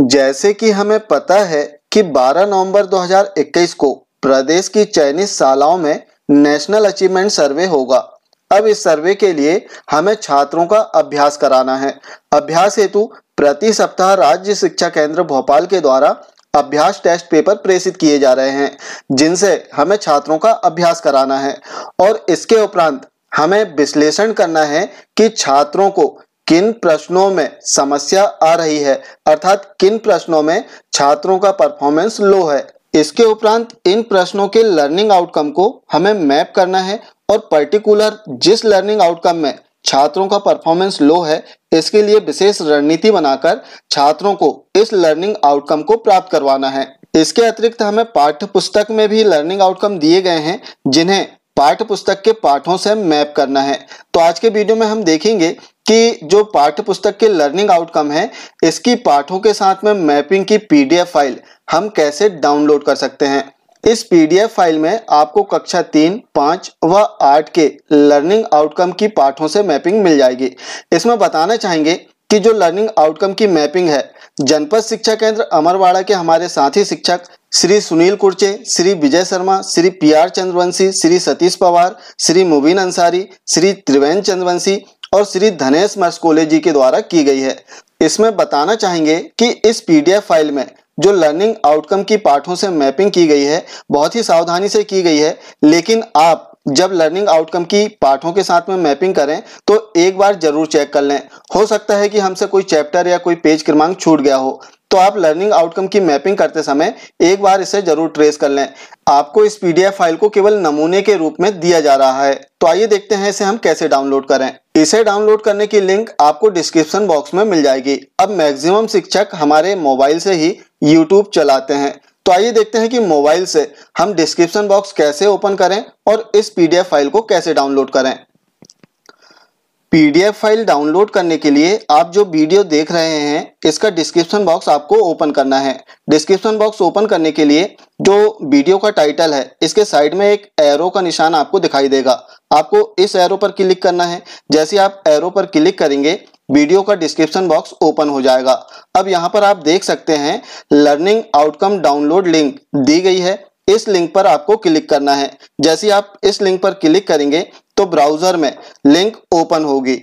जैसे कि हमें पता है कि 12 नवंबर 2021 को प्रदेश की चयनित शालाओं में नेशनल अचीवमेंट सर्वे होगा अब इस सर्वे के लिए हमें छात्रों का अभ्यास कराना है अभ्यास हेतु प्रति सप्ताह राज्य शिक्षा केंद्र भोपाल के द्वारा अभ्यास टेस्ट पेपर प्रेषित किए जा रहे हैं जिनसे हमें छात्रों का अभ्यास कराना है और इसके उपरांत हमें विश्लेषण करना है कि छात्रों को किन प्रश्नों में समस्या आ रही है अर्थात किन प्रश्नों में छात्रों का परफॉर्मेंस लो है इसके उपरांत इन प्रश्नों के लर्निंग आउटकम को हमें मैप करना है और पर्टिकुलर जिस लर्निंग आउटकम में छात्रों का परफॉर्मेंस लो है इसके लिए विशेष रणनीति बनाकर छात्रों को इस लर्निंग आउटकम को प्राप्त करवाना है इसके अतिरिक्त हमें पाठ्य पुस्तक में भी लर्निंग आउटकम दिए गए हैं जिन्हें पाठ्य पुस्तक के पाठों से मैप करना है तो आज के वीडियो में हम देखेंगे कि जो पाठ्य पुस्तक के लर्निंग आउटकम है इसकी पाठों के साथ में मैपिंग की पीडीएफ फाइल हम कैसे डाउनलोड कर सकते हैं इस पीडीएफ फाइल में आपको कक्षा तीन पाँच व आठ के लर्निंग आउटकम की पाठों से मैपिंग मिल जाएगी इसमें बताना चाहेंगे कि जो लर्निंग आउटकम की मैपिंग है जनपद शिक्षा केंद्र अमरवाड़ा के हमारे साथी शिक्षक श्री सुनील कुर्चे श्री विजय शर्मा श्री पी आर चंद्रवंशी श्री सतीश पवार श्री मुबीन अंसारी श्री त्रिवेन्द्र चंद्रवंशी और श्री धनेश मस्कोले जी के द्वारा की गई है इसमें बताना चाहेंगे कि इस पीडीएफ फाइल में जो लर्निंग आउटकम की पाठों से मैपिंग की गई है बहुत ही सावधानी से की गई है लेकिन आप जब लर्निंग आउटकम की पाठों के साथ में मैपिंग करें तो एक बार जरूर चेक कर लें हो सकता है कि हमसे कोई चैप्टर या कोई पेज क्रमांक छूट गया हो तो आप लर्निंग आउटकम की मैपिंग करते समय एक बार इसे जरूर ट्रेस कर लें आपको इस पीडीएफ फाइल को केवल नमूने के रूप में दिया जा रहा है तो आइए देखते हैं इसे हम कैसे डाउनलोड करें इसे डाउनलोड करने की लिंक आपको डिस्क्रिप्शन बॉक्स में मिल जाएगी अब मैक्सिमम शिक्षक हमारे मोबाइल से ही यूट्यूब चलाते हैं तो आइए देखते हैं कि मोबाइल से हम डिस्क्रिप्शन बॉक्स कैसे ओपन करें और इस पीडीएफ फाइल को कैसे डाउनलोड करें पीडीएफ फाइल डाउनलोड करने के लिए आप जो वीडियो देख रहे हैं इसका डिस्क्रिप्शन बॉक्स आपको ओपन करना है डिस्क्रिप्शन बॉक्स ओपन करने के लिए जो वीडियो का टाइटल है इसके साइड में एक एरो का निशान आपको दिखाई देगा आपको इस एरो पर क्लिक करना है जैसे आप एरो पर क्लिक करेंगे वीडियो का डिस्क्रिप्शन बॉक्स ओपन हो जाएगा अब यहाँ पर आप देख सकते हैं लर्निंग आउटकम डाउनलोड लिंक दी गई है इस लिंक पर आपको क्लिक करना है जैसे आप इस लिंक पर क्लिक करेंगे तो ब्राउज़र में लिंक ओपन होगी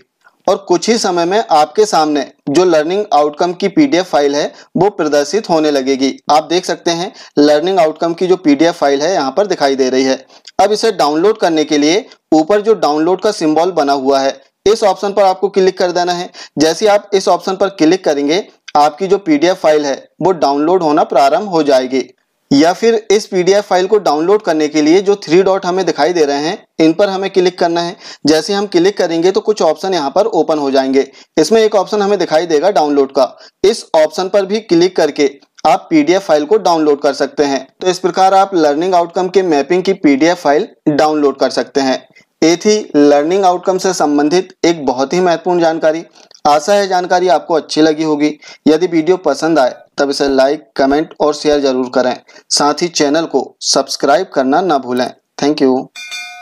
और कुछ ही समय में आपके सामने जो लर्निंग आउटकम की पीडीएफ फाइल है वो प्रदर्शित होने लगेगी आप देख सकते हैं लर्निंग आउटकम की जो पीडीएफ फाइल है यहाँ पर दिखाई दे रही है अब इसे डाउनलोड करने के लिए ऊपर जो डाउनलोड का सिंबल बना हुआ है इस ऑप्शन पर आपको क्लिक कर देना है जैसे आप इस ऑप्शन पर क्लिक करेंगे आपकी जो पीडीएफ फाइल है वो डाउनलोड होना प्रारंभ हो जाएगी या फिर इस पीडीएफ फाइल को डाउनलोड करने के लिए जो थ्री डॉट हमें दिखाई दे रहे हैं इन पर हमें क्लिक करना है जैसे हम क्लिक करेंगे तो कुछ ऑप्शन यहाँ पर ओपन हो जाएंगे इसमें एक ऑप्शन हमें दिखाई देगा डाउनलोड का इस ऑप्शन पर भी क्लिक करके आप पीडीएफ फाइल को डाउनलोड कर सकते हैं तो इस प्रकार आप लर्निंग आउटकम के मैपिंग की पीडीएफ फाइल डाउनलोड कर सकते हैं ये थी लर्निंग आउटकम से संबंधित एक बहुत ही महत्वपूर्ण जानकारी आशा है जानकारी आपको अच्छी लगी होगी यदि वीडियो पसंद आए तब इसे लाइक कमेंट और शेयर जरूर करें साथ ही चैनल को सब्सक्राइब करना ना भूलें थैंक यू